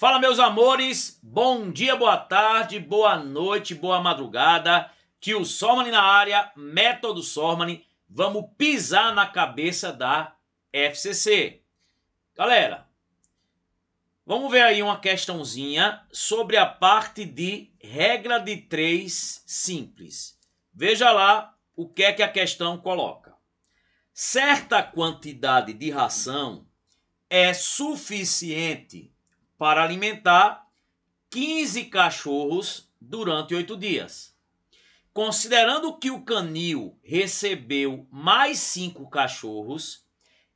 Fala, meus amores, bom dia, boa tarde, boa noite, boa madrugada. Tio Sormani na área, método Sormani. Vamos pisar na cabeça da FCC. Galera, vamos ver aí uma questãozinha sobre a parte de regra de três simples. Veja lá o que é que a questão coloca. Certa quantidade de ração é suficiente para alimentar 15 cachorros durante oito dias. Considerando que o canil recebeu mais cinco cachorros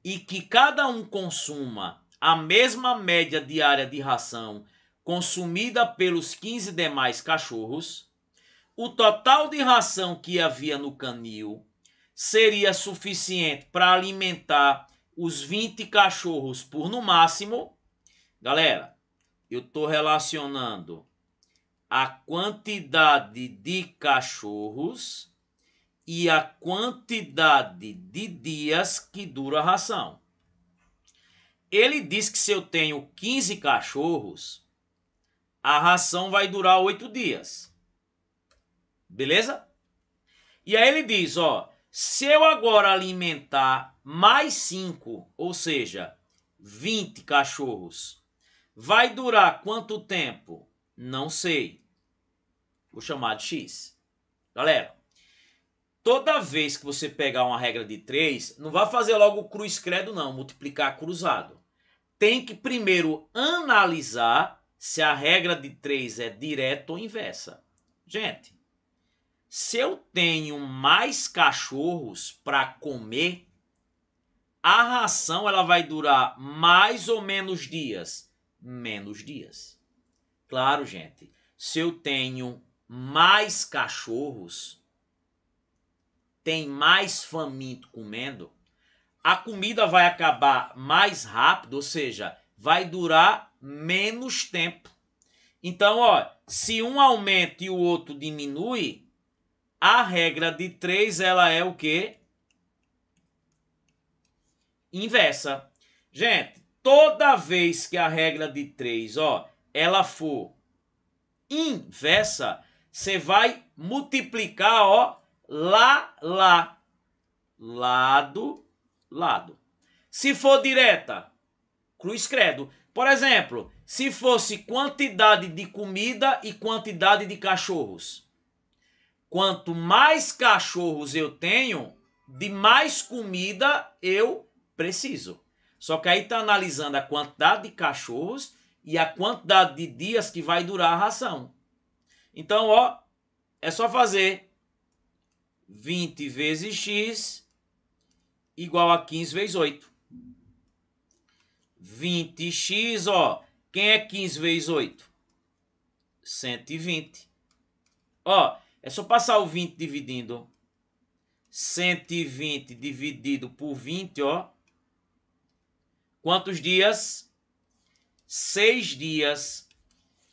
e que cada um consuma a mesma média diária de ração consumida pelos 15 demais cachorros, o total de ração que havia no canil seria suficiente para alimentar os 20 cachorros por no máximo. Galera, eu estou relacionando a quantidade de cachorros e a quantidade de dias que dura a ração. Ele diz que se eu tenho 15 cachorros, a ração vai durar 8 dias. Beleza? E aí ele diz, ó, se eu agora alimentar mais 5, ou seja, 20 cachorros Vai durar quanto tempo? Não sei. Vou chamar de X. Galera, toda vez que você pegar uma regra de 3, não vai fazer logo cruz credo, não, multiplicar cruzado. Tem que primeiro analisar se a regra de 3 é direta ou inversa. Gente, se eu tenho mais cachorros para comer, a ração ela vai durar mais ou menos dias menos dias. Claro, gente, se eu tenho mais cachorros, tem mais faminto comendo, a comida vai acabar mais rápido, ou seja, vai durar menos tempo. Então, ó, se um aumenta e o outro diminui, a regra de três ela é o quê? Inversa. Gente, toda vez que a regra de três, ó, ela for inversa, você vai multiplicar, ó, lá, lá, lado, lado. Se for direta, cruz credo. Por exemplo, se fosse quantidade de comida e quantidade de cachorros. Quanto mais cachorros eu tenho, de mais comida eu preciso. Só que aí está analisando a quantidade de cachorros e a quantidade de dias que vai durar a ração. Então, ó, é só fazer 20 vezes x igual a 15 vezes 8. 20x, ó, quem é 15 vezes 8? 120. Ó, é só passar o 20 dividindo. 120 dividido por 20, ó, Quantos dias? Seis dias.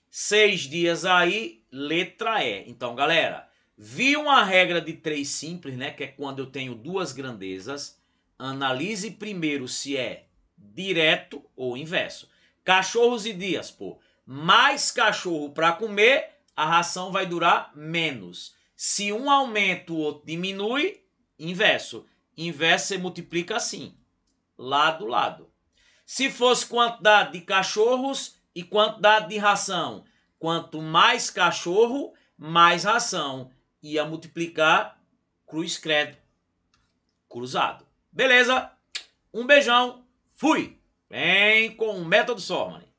Seis dias aí, letra E. Então, galera, vi uma regra de três simples, né? Que é quando eu tenho duas grandezas. Analise primeiro se é direto ou inverso. Cachorros e dias, pô. Mais cachorro para comer, a ração vai durar menos. Se um aumenta, o outro diminui, inverso. Inverso você multiplica assim, lado, a lado. Se fosse quantidade de cachorros e quantidade de ração, quanto mais cachorro, mais ração. Ia multiplicar cruz credo. Cruzado. Beleza? Um beijão. Fui. Vem com o método Sormani.